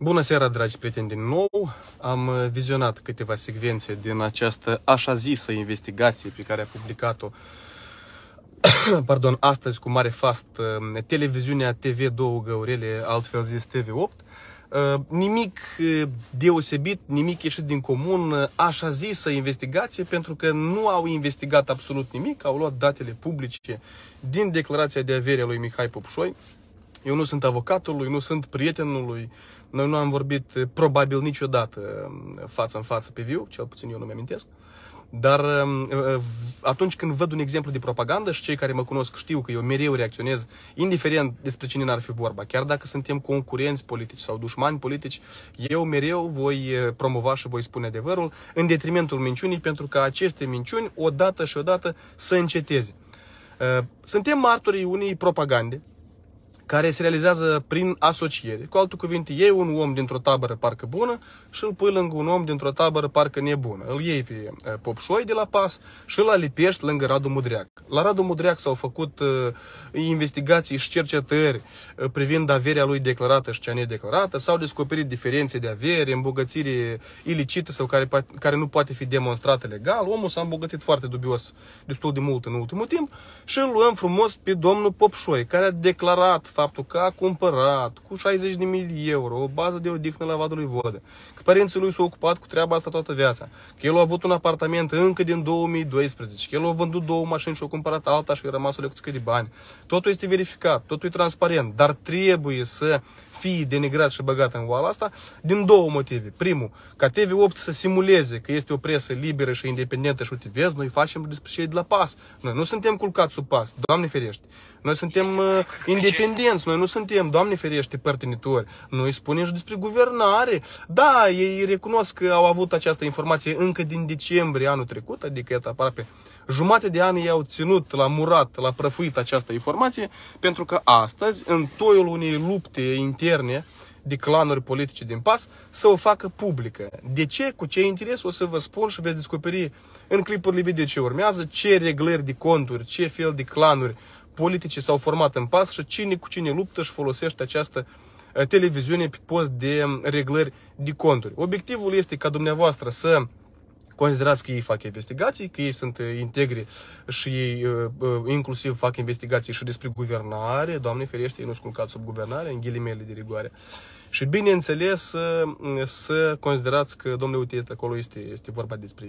Bună seara, dragi prieteni, din nou! Am uh, vizionat câteva secvențe din această așa zisă investigație pe care a publicat-o pardon, astăzi cu mare fast uh, televiziunea TV2 Găurele, altfel zis TV8. Uh, nimic deosebit, nimic ieșit din comun, așa zisă investigație, pentru că nu au investigat absolut nimic, au luat datele publice din declarația de avere a lui Mihai Popșoi, eu nu sunt avocatul lui, nu sunt prietenul lui, noi nu am vorbit eh, probabil niciodată mm, față în față pe viu, cel puțin eu nu mi-amintesc. Dar mm, eh, atunci când văd un exemplu de propagandă și cei care mă cunosc știu că eu mereu reacționez, indiferent despre cine n-ar fi vorba, chiar dacă suntem concurenți politici sau dușmani politici, eu mereu voi eh, promova și voi spune adevărul în detrimentul minciunii, pentru că aceste minciuni odată și odată să înceteze. Suntem martorii unei propagande care se realizează prin asociere. Cu alte cuvinte, iei un om dintr-o tabără parcă bună și îl pui lângă un om dintr-o tabără parcă nebună. Îl iei pe eh, Popșoi de la pas și îl alipești lângă Radu Mudreac. La Radu Mudreac s-au făcut eh, investigații și cercetări eh, privind averea lui declarată și cea nedeclarată, s-au descoperit diferențe de avere, îmbogățire ilicită sau care, care nu poate fi demonstrată legal. Omul s-a îmbogățit foarte dubios destul de mult în ultimul timp și îl luăm frumos pe domnul Popșoi, care a declarat faptul că a cumpărat cu 60.000 de euro o bază de odihnă la lui Vodă, părinții lui s-au ocupat cu treaba asta toată viața. Că el a avut un apartament încă din 2012, că el a vândut două mașini și a cumpărat alta și a rămas o lecuțică de bani. Totul este verificat, totul e transparent, dar trebuie să fii denigrat și băgat în oala asta din două motive. Primul, ca TV8 să simuleze că este o presă liberă și independentă și uite, vezi, noi facem despre cei de la pas. Noi nu suntem culcați sub pas, Doamne ferește. Noi suntem uh, independenți, noi nu suntem, Doamne ferește, părtinitori. Noi spunem și despre guvernare. Da, ei recunosc că au avut această informație încă din decembrie anul trecut, adică iată aproape jumate de ani i-au ținut la murat, la prăfuit această informație, pentru că astăzi, în toiul unei lupte interne de clanuri politice din PAS, să o facă publică. De ce? Cu ce interes? O să vă spun și veți descoperi în clipurile video ce urmează, ce reglări de conturi, ce fel de clanuri politice s-au format în PAS și cine cu cine luptă și folosește această uh, televiziune pe post de reglări de conturi. Obiectivul este ca dumneavoastră să considerați că ei fac investigații, că ei sunt integri și ei inclusiv fac investigații și despre guvernare, Doamne ferește, ei nu sunt culcați sub guvernare, în ghilimele de rigoare. Uh, și bineînțeles să considerați că, domnule, uite, acolo este, este vorba despre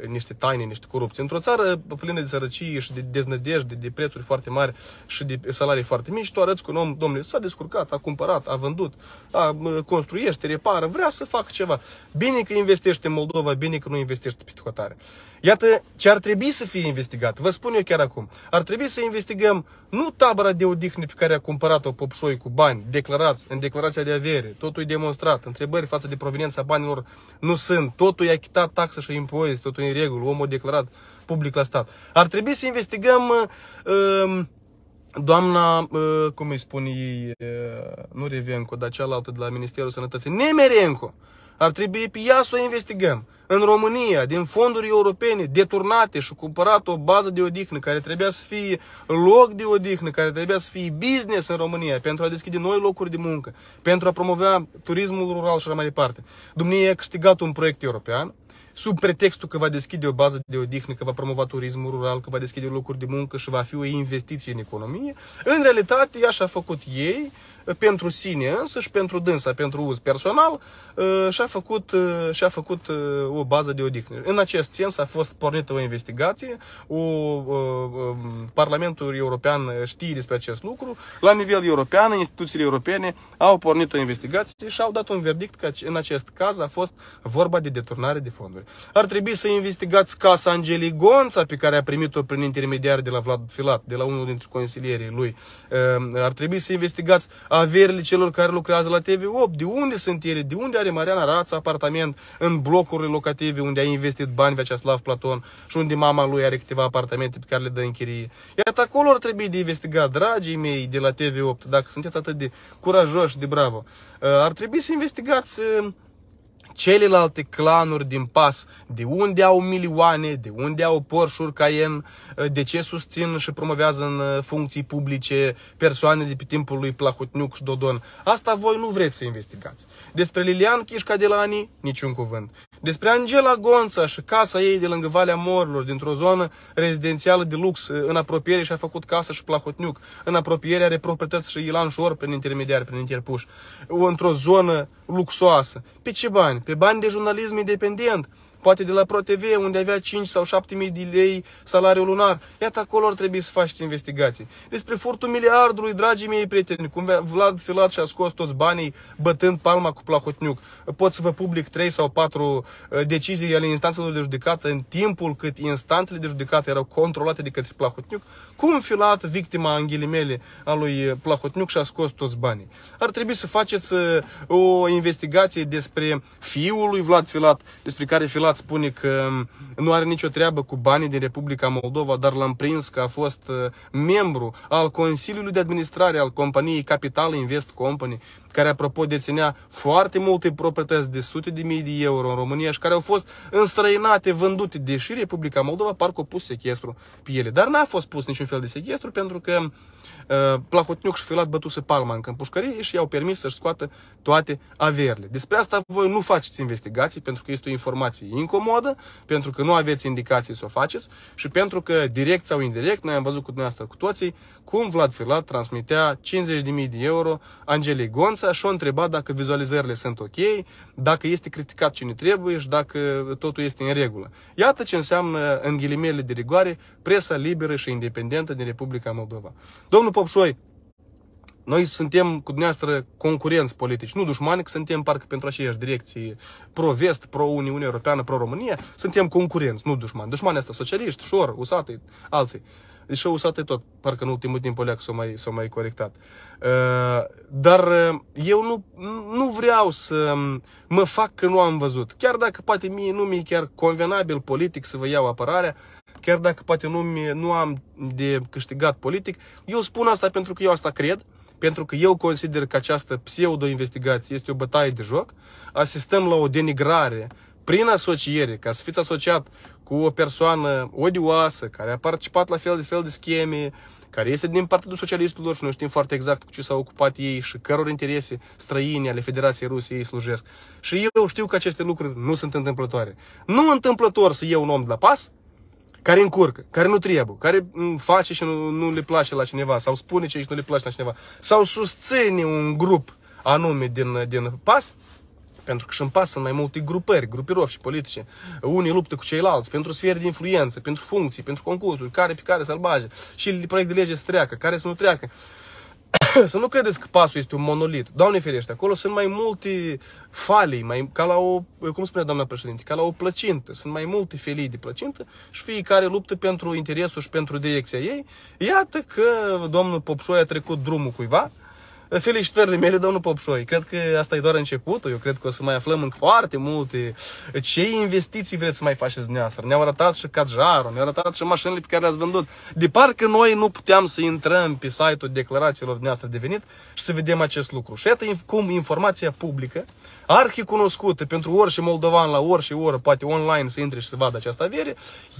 uh, niște taine, niște corupții. Într-o țară plină de sărăcie și de deznădejde, de prețuri foarte mari și de salarii foarte mici, tu arăți cu un om, domnule, s-a descurcat, a cumpărat, a vândut, a uh, construiește, repară, vrea să facă ceva. Bine că investește în Moldova, bine că nu investește pe tucătare. Iată ce ar trebui să fie investigat. Vă spun eu chiar acum. Ar trebui să investigăm nu tabăra de odihnă pe care a cumpărat-o Popșoi cu bani declarați în declarația de avere avere, totul e demonstrat, întrebări față de proveniența banilor nu sunt, totul e achitat taxă și impozit, totul e în regulă, omul declarat public la stat. Ar trebui să investigăm uh, um, doamna, uh, cum îi spun ei, uh, nu Revenco, dar cealaltă de la Ministerul Sănătății, Nemerenco. Ar trebui pe ea să o investigăm. În România, din fonduri europene deturnate și cumpărat o bază de odihnă care trebuia să fie loc de odihnă, care trebuia să fie business în România pentru a deschide noi locuri de muncă, pentru a promova turismul rural și așa mai departe. Dumnezeu a câștigat un proiect european, sub pretextul că va deschide o bază de odihnă, că va promova turismul rural, că va deschide locuri de muncă și va fi o investiție în economie, în realitate așa a făcut ei pentru sine însă și pentru dânsa, pentru uz personal, ă, și-a făcut, ă, și-a făcut ă, o bază de odihnă. În acest sens a fost pornită o investigație, o, Parlamentul European știe despre acest lucru, la nivel european, instituțiile europene au pornit o investigație și au dat un verdict că în acest caz a fost vorba de deturnare de fonduri. Ar trebui să investigați casa Angeli Gonța pe care a primit-o prin intermediar de la Vlad Filat, de la unul dintre consilierii lui. Ar trebui să investigați averile celor care lucrează la TV8. De unde sunt ele? De unde are Mariana Rața apartament în blocurile locative unde a investit bani Veceaslav Platon și unde mama lui are câteva apartamente pe care le dă în chirie? Iată acolo ar trebui de investigat, dragii mei de la TV8, dacă sunteți atât de curajoși, de bravo. Uh, ar trebui să investigați uh, celelalte clanuri din pas, de unde au milioane, de unde au Porsche-uri Cayenne, uh, de ce susțin și promovează în uh, funcții publice persoane de pe timpul lui Plahotniuc și Dodon. Asta voi nu vreți să investigați. Despre Lilian Chișca de la Ani, niciun cuvânt. Despre Angela Gonța și casa ei de lângă Valea Morilor, dintr-o zonă rezidențială de lux, în apropiere și-a făcut casă și Plahotniuc. În apropiere are proprietăți și Ilan Șor prin intermediari, prin interpuși. Într-o zonă luxoasă. Pe ce bani? Pe bani de jurnalism independent poate de la ProTV, unde avea 5 sau 7 mii de lei salariu lunar. Iată, acolo ar trebui să faceți investigații. Despre furtul miliardului, dragii mei prieteni, cum Vlad Filat și-a scos toți banii bătând palma cu Plahotniuc. Pot să vă public 3 sau 4 uh, decizii ale instanțelor de judecată în timpul cât instanțele de judecată erau controlate de către Plahotniuc. Cum Filat, victima în ghilimele a lui Plahotniuc, și-a scos toți banii? Ar trebui să faceți uh, o investigație despre fiul lui Vlad Filat, despre care Filat Ciudat spune că mm, nu are nicio treabă cu banii din Republica Moldova, dar l-am prins că a fost uh, membru al Consiliului de Administrare al companiei Capital Invest Company, care, apropo, deținea foarte multe proprietăți de sute de mii de euro în România și care au fost înstrăinate, vândute, deși Republica Moldova parcă a pus sechestru pe ele. Dar n-a fost pus niciun fel de sechestru pentru că uh, Plahotniuc și Filat bătuse palma în câmpușcărie și i-au permis să-și scoată toate averile. Despre asta voi nu faceți investigații pentru că este o informație incomodă, pentru că nu aveți indicații să o faceți și pentru că, direct sau indirect, noi am văzut cu dumneavoastră cu toții, cum Vlad Filat transmitea 50.000 de euro Angelei Gonța și o întreba dacă vizualizările sunt ok, dacă este criticat cine trebuie și dacă totul este în regulă. Iată ce înseamnă, în ghilimele de rigoare, presa liberă și independentă din Republica Moldova. Domnul Popșoi, noi suntem cu dumneavoastră concurenți politici, nu dușmani, că suntem parcă pentru aceeași direcție pro-vest, pro-Uniune Europeană, pro-România, suntem concurenți, nu dușmani. Dușmani asta, socialiști, șor, usate, alții. Deci usate tot, parcă în ultimul timp oleac s-au mai, s mai corectat. Uh, dar uh, eu nu, nu vreau să mă fac că nu am văzut. Chiar dacă poate mie nu mi-e chiar convenabil politic să vă iau apărarea, chiar dacă poate nu, nu am de câștigat politic, eu spun asta pentru că eu asta cred, pentru că eu consider că această pseudo-investigație este o bătaie de joc, asistăm la o denigrare prin asociere, ca să fiți asociat cu o persoană odioasă, care a participat la fel de fel de scheme, care este din Partidul Socialistilor și noi știm foarte exact cu ce s-au ocupat ei și căror interese străine ale Federației Rusiei ei slujesc. Și eu știu că aceste lucruri nu sunt întâmplătoare. Nu întâmplător să iei un om de la pas, care încurcă, care nu trebuie, care mm, face și nu, nu le place la cineva, sau spune ce și nu le place la cineva, sau susține un grup anume din, din pas, pentru că și în pas sunt mai multe grupări, grupirofi și politice. Unii luptă cu ceilalți pentru sfere de influență, pentru funcții, pentru concursuri, care pe care să-l bage. Și proiect de lege să treacă, care să nu treacă. să nu credeți că pasul este un monolit. Doamne ferește, acolo sunt mai multe falii, mai, ca la o, cum spunea doamna președinte, ca la o plăcintă. Sunt mai multe felii de plăcintă și fiecare luptă pentru interesul și pentru direcția ei. Iată că domnul Popșoi a trecut drumul cuiva, în felicitările mele, domnul Popșoi, cred că asta e doar începutul. Eu cred că o să mai aflăm în foarte multe. Ce investiții vreți să mai faceți dumneavoastră? Ne-au arătat și cajarul, ne-au arătat și mașinile pe care le-ați vândut. De parcă noi nu puteam să intrăm pe site-ul declarațiilor dumneavoastră de venit și să vedem acest lucru. Și iată cum informația publică, cunoscută pentru orice moldovan la orice oră, poate online să intre și să vadă această avere,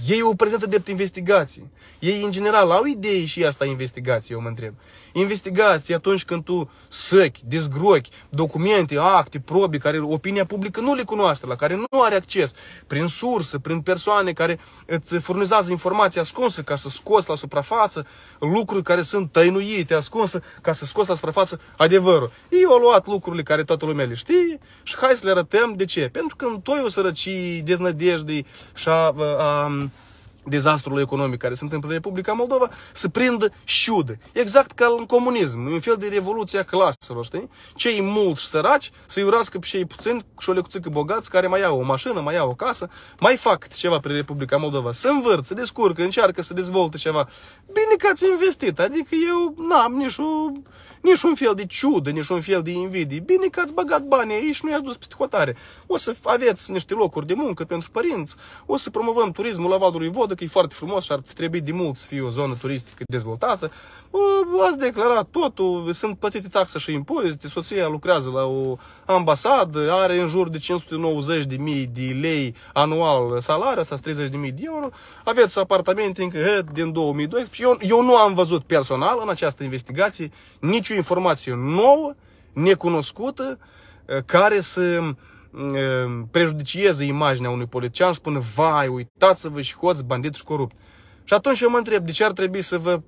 ei o prezentă drept investigații. Ei, în general, au idei și asta investigații eu mă întreb. Investigații atunci când tu săchi, dezgrochi, documente, acte, probe care opinia publică nu le cunoaște, la care nu are acces, prin sursă, prin persoane care îți furnizează informații ascunse ca să scoți la suprafață lucruri care sunt tăinuite, ascunse, ca să scoți la suprafață adevărul. Ei au luat lucrurile care toată lumea le știe și hai să le arătăm de ce. Pentru că în o sărăcii, deznădejdei și a, a, a dezastrul economic care se întâmplă în Republica Moldova, să prindă șiudă. Exact ca în comunism, un fel de revoluție a claselor, știi? Cei mulți și săraci să-i urască pe cei puțini și o lecuțică bogați care mai au o mașină, mai au o casă, mai fac ceva prin Republica Moldova. Să învârt, să descurcă, încearcă să dezvolte ceva. Bine că ați investit, adică eu n-am nici, o, un fel de ciudă, nici un fel de invidie. Bine că ați băgat banii aici și nu i-ați dus pe hotare. O să aveți niște locuri de muncă pentru părinți, o să promovăm turismul la Valului Vodă, vadă că e foarte frumos și ar trebui de mult să fie o zonă turistică dezvoltată, ați declarat totul, sunt plătite taxe și impozite, soția lucrează la o ambasadă, are în jur de 590.000 de lei anual salariu, asta 30.000 de euro, aveți apartamente încă din 2012. Eu, eu nu am văzut personal în această investigație nicio informație nouă, necunoscută, care să Ă, prejudicieze imaginea unui politician, spune, vai, uitați-vă și hoți, bandit și corupt. Și atunci eu mă întreb, de ce ar trebui să vă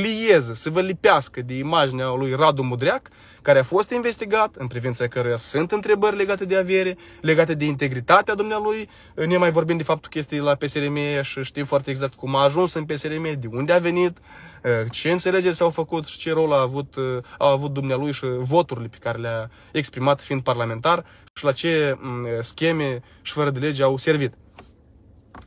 plieze, să vă lipească de imaginea lui Radu Mudreac, care a fost investigat, în privința căruia sunt întrebări legate de avere, legate de integritatea dumnealui, ne mai vorbim de faptul că este la PSRM și știm foarte exact cum a ajuns în PSRM, de unde a venit, eh, ce înțelegeri s-au făcut și ce rol a avut, eh, au avut dumnealui și voturile pe care le-a exprimat fiind parlamentar și la ce mm, eh, scheme și fără de lege au servit.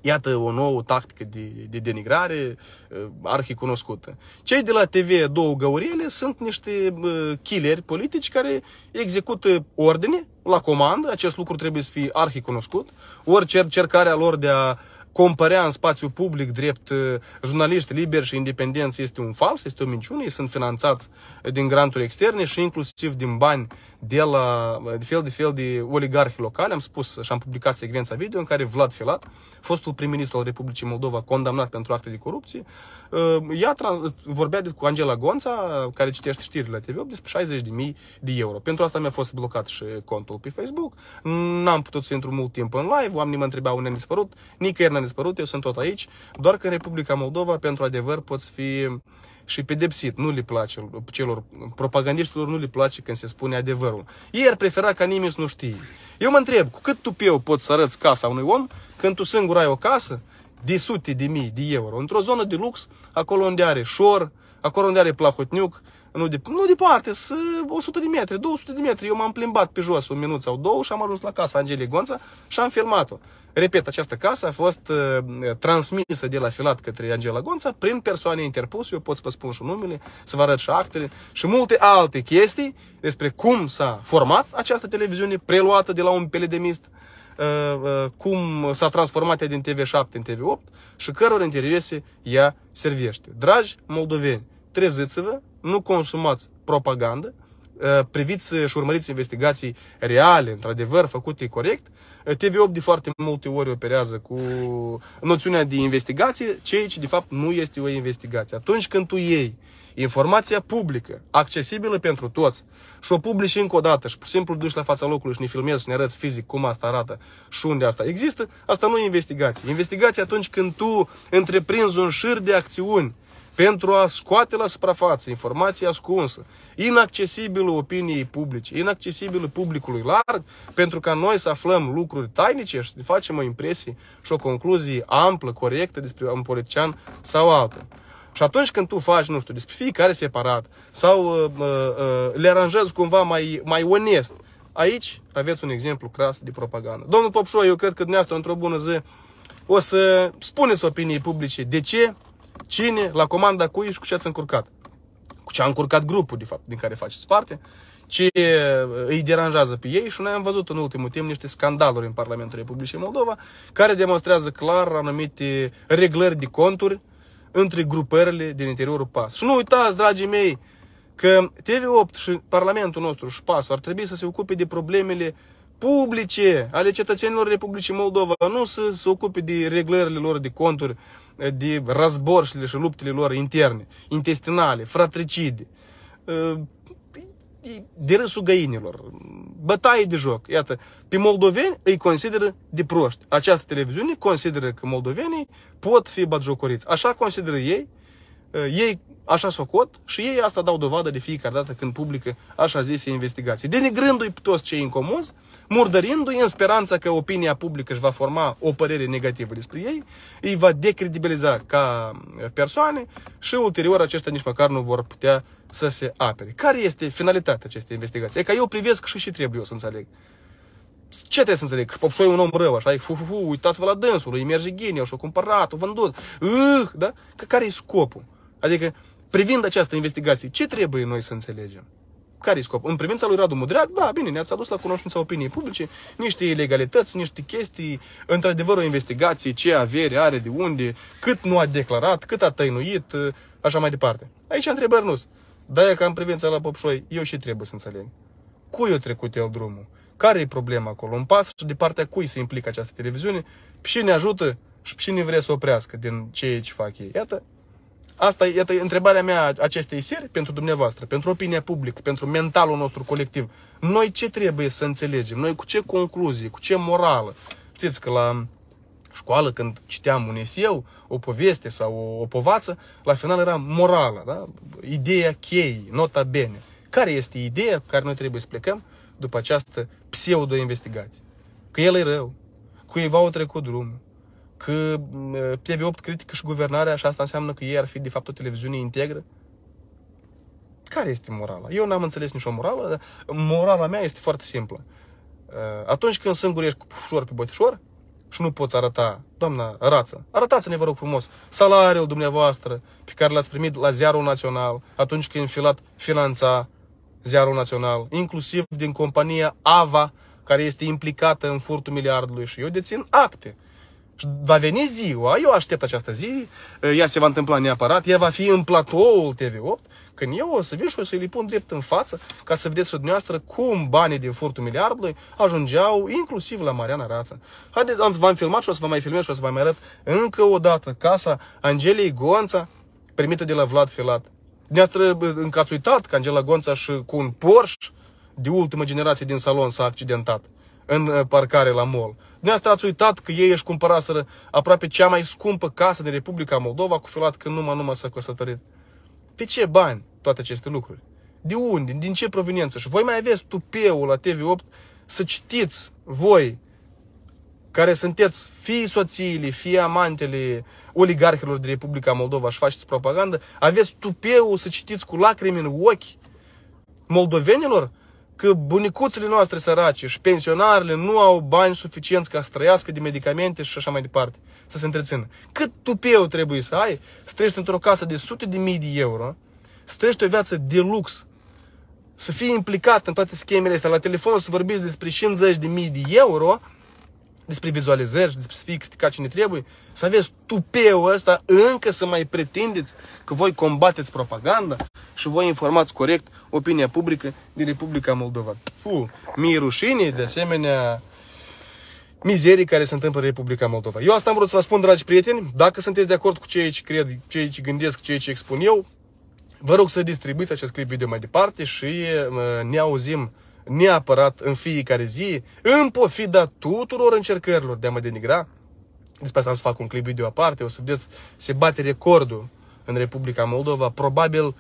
Iată o nouă tactică de, de denigrare uh, arhicunoscută. Cei de la TV două găurile sunt niște uh, killeri politici care execută ordine la comandă. Acest lucru trebuie să fie arhicunoscut. Orice cercarea lor de a compărea în spațiu public drept uh, jurnaliști liberi și independenți este un fals, este o minciună. Ei sunt finanțați din granturi externe și inclusiv din bani de la de fel de fel de oligarhi locali. Am spus și am publicat secvența video în care Vlad Filat, fostul prim-ministru al Republicii Moldova, condamnat pentru acte de corupție, ea uh, vorbea cu Angela Gonța, care citește știrile la TV8, despre 60.000 de euro. Pentru asta mi-a fost blocat și contul pe Facebook. N-am putut să intru mult timp în live, oamenii mă întrebau unde am dispărut, nicăieri n-am dispărut, eu sunt tot aici, doar că în Republica Moldova, pentru adevăr, poți fi și pedepsit. Nu le place celor propagandiștilor, nu le place când se spune adevărul. Ei ar prefera ca nimeni să nu știe. Eu mă întreb, cu cât tupeu poți să arăți casa unui om când tu singur ai o casă de sute de mii de euro, într-o zonă de lux, acolo unde are șor, acolo unde are plahotniuc, nu, de, nu departe, să 100 de metri, 200 de metri. Eu m-am plimbat pe jos un minut sau două și am ajuns la casa Angelei Gonța și am filmat-o. Repet, această casă a fost uh, transmisă de la filat către Angela Gonța prin persoane interpuse, eu pot să vă spun și numele, să vă arăt și actele și multe alte chestii despre cum s-a format această televiziune preluată de la un peledemist, uh, uh, cum s-a transformat ea din TV7 în TV8 și căror interese ea servește. Dragi moldoveni, treziți-vă, nu consumați propagandă, uh, priviți și urmăriți investigații reale, într-adevăr, făcute corect. Uh, TV8 de foarte multe ori operează cu noțiunea de investigație, ceea ce de fapt nu este o investigație. Atunci când tu iei informația publică, accesibilă pentru toți, și o publici încă o dată și pur și simplu duci la fața locului și ne filmezi și ne arăți fizic cum asta arată și unde asta există, asta nu e investigație. Investigație atunci când tu întreprinzi un șir de acțiuni pentru a scoate la suprafață informații ascunsă, inaccesibilă opiniei publice, inaccesibilă publicului larg, pentru ca noi să aflăm lucruri tainice și să facem o impresie și o concluzie amplă, corectă despre un politician sau altul. Și atunci când tu faci, nu știu, despre fiecare separat sau uh, uh, uh le aranjezi cumva mai, mai onest, aici aveți un exemplu cras de propagandă. Domnul Popșo, eu cred că dumneavoastră într-o bună zi o să spuneți opinii publice de ce cine, la comanda cui și cu ce ați încurcat. Cu ce a încurcat grupul, de fapt, din care faceți parte, ce uh, îi deranjează pe ei și noi am văzut în ultimul timp niște scandaluri în Parlamentul Republicii Moldova care demonstrează clar anumite reglări de conturi între grupările din interiorul PAS. Și nu uitați, dragii mei, că TV8 și Parlamentul nostru și PAS ar trebui să se ocupe de problemele uh, publice ale cetățenilor Republicii Moldova, nu să se ocupe de reglările lor de conturi, de războrșile și luptele lor interne, intestinale, fratricide, ă, de râsul găinilor, bătaie de joc. Iată, pe moldoveni îi consideră de proști. Această televiziune consideră că moldovenii pot fi batjocoriți. Așa consideră ei, ă, ei așa socot și ei asta dau dovadă de fiecare dată când publică așa zise investigații. Denigrându-i toți cei incomozi, murdărindu-i în speranța că opinia publică își va forma o părere negativă despre ei, îi va decredibiliza ca uh, persoane și ulterior aceștia nici măcar nu vor putea să se apere. Care este finalitatea acestei investigații? E ca eu privesc și și trebuie eu să înțeleg. Ce trebuie să înțeleg? Popșoi un om rău, așa, fu, fu, fu, uitați-vă la dânsul, îi merge ghine, și-o cumpărat, o vândut, uh, da? Că care e scopul? Adică, privind această investigație, ce trebuie noi să înțelegem? care-i scop? În privința lui Radu Mudreac, da, bine, ne-ați adus la cunoștința opiniei publice niște ilegalități, niște chestii, într-adevăr o investigație, ce avere are, de unde, cât nu a declarat, cât a tăinuit, ă, așa mai departe. Aici întrebări nu Da, e ca în privința la Popșoi, eu și trebuie să înțeleg. Cui o trecut el drumul? Care e problema acolo? Un pas și de partea cui se implică această televiziune? Și ne ajută și cine vrea să oprească din ceea ce fac ei. Iată, Asta e întrebarea mea acestei seri pentru dumneavoastră, pentru opinia publică, pentru mentalul nostru colectiv. Noi ce trebuie să înțelegem? Noi cu ce concluzie, cu ce morală? Știți că la școală, când citeam un eseu, o poveste sau o, o povață, la final era morală, da? ideea cheii, nota bene. Care este ideea cu care noi trebuie să plecăm după această pseudo-investigație? Că el e rău, cuiva au trecut drumul, că TV8 critică și guvernarea și asta înseamnă că ei ar fi de fapt o televiziune integră? Care este morala? Eu n-am înțeles nicio morală, dar morala mea este foarte simplă. Uh, atunci când singur cu pușor pe bătișor și nu poți arăta, doamna rață, arătați-ne, vă rog frumos, salariul dumneavoastră pe care l-ați primit la ziarul național atunci când filat finanța ziarul național, inclusiv din compania AVA, care este implicată în furtul miliardului și eu dețin acte Va veni ziua, eu aștept această zi, ă, ea se va întâmpla neapărat, ea va fi în platoul TV8, când eu o să vin și o să îi pun drept în față, ca să vedeți și dumneavoastră cum banii din furtul miliardului ajungeau inclusiv la Mariana Rață. Haideți, am, v-am filmat și o să vă mai filmez și o să vă mai arăt încă o dată casa Angeliei Gonța, primită de la Vlad Filat. Dumneavoastră încă ați uitat că Angela Gonța și cu un Porsche de ultimă generație din salon s-a accidentat în uh, parcare la mall. Dumneavoastră ați uitat că ei își cumpăraseră aproape cea mai scumpă casă din Republica Moldova cu filat că numai numai s-a căsătorit. Pe ce bani toate aceste lucruri? De unde? Din ce proveniență? Și voi mai aveți tupeul la TV8 să citiți voi care sunteți fie soțiile, fie amantele oligarhilor din Republica Moldova și faceți propagandă, aveți tupeul să citiți cu lacrimi în ochi moldovenilor că bunicuțele noastre sărace și pensionarile nu au bani suficienți ca să trăiască de medicamente și așa mai departe, să se întrețină. Cât tupeu trebuie să ai să într-o casă de sute de mii de euro, să o viață de lux, să fii implicat în toate schemele astea, la telefon să vorbiți despre 50 de mii de euro, despre vizualizări și despre să fii criticat cine trebuie, să aveți tupeul ăsta încă să mai pretindeți că voi combateți propaganda și voi informați corect opinia publică din Republica Moldova. Fu, mi rușine, de asemenea, mizerii care se întâmplă în Republica Moldova. Eu asta am vrut să vă spun, dragi prieteni, dacă sunteți de acord cu ceea ce cred, ceea ce gândesc, ceea ce expun eu, vă rog să distribuiți acest clip video mai departe și uh, ne auzim neapărat în fiecare zi, în pofida tuturor încercărilor de a mă denigra. Despre asta am să fac un clip video aparte, o să vedeți, se bate recordul în Republica Moldova, probabil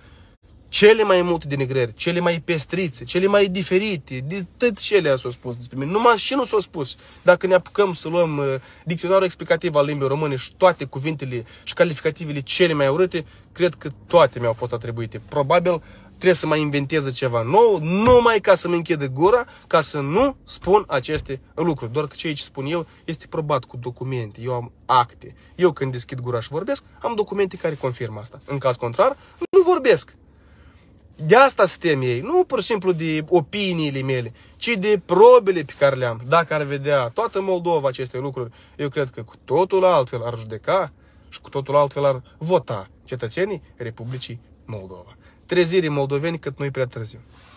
cele mai multe denigrări, cele mai pestrițe, cele mai diferite, de tot le-a s-au spus despre mine. Numai și nu s-au spus. Dacă ne apucăm să luăm uh, dicționarul explicativ al limbii române și toate cuvintele și calificativele cele mai urâte, cred că toate mi-au fost atribuite. Probabil trebuie să mai inventeze ceva nou, numai ca să-mi închidă gura, ca să nu spun aceste lucruri. Doar că ceea ce spun eu este probat cu documente, eu am acte. Eu când deschid gura și vorbesc, am documente care confirmă asta. În caz contrar, nu vorbesc. De asta suntem ei, nu pur și simplu de opiniile mele, ci de probele pe care le-am. Dacă ar vedea toată Moldova aceste lucruri, eu cred că cu totul altfel ar judeca și cu totul altfel ar vota cetățenii Republicii Moldova. трезири молдовени, като и приятели.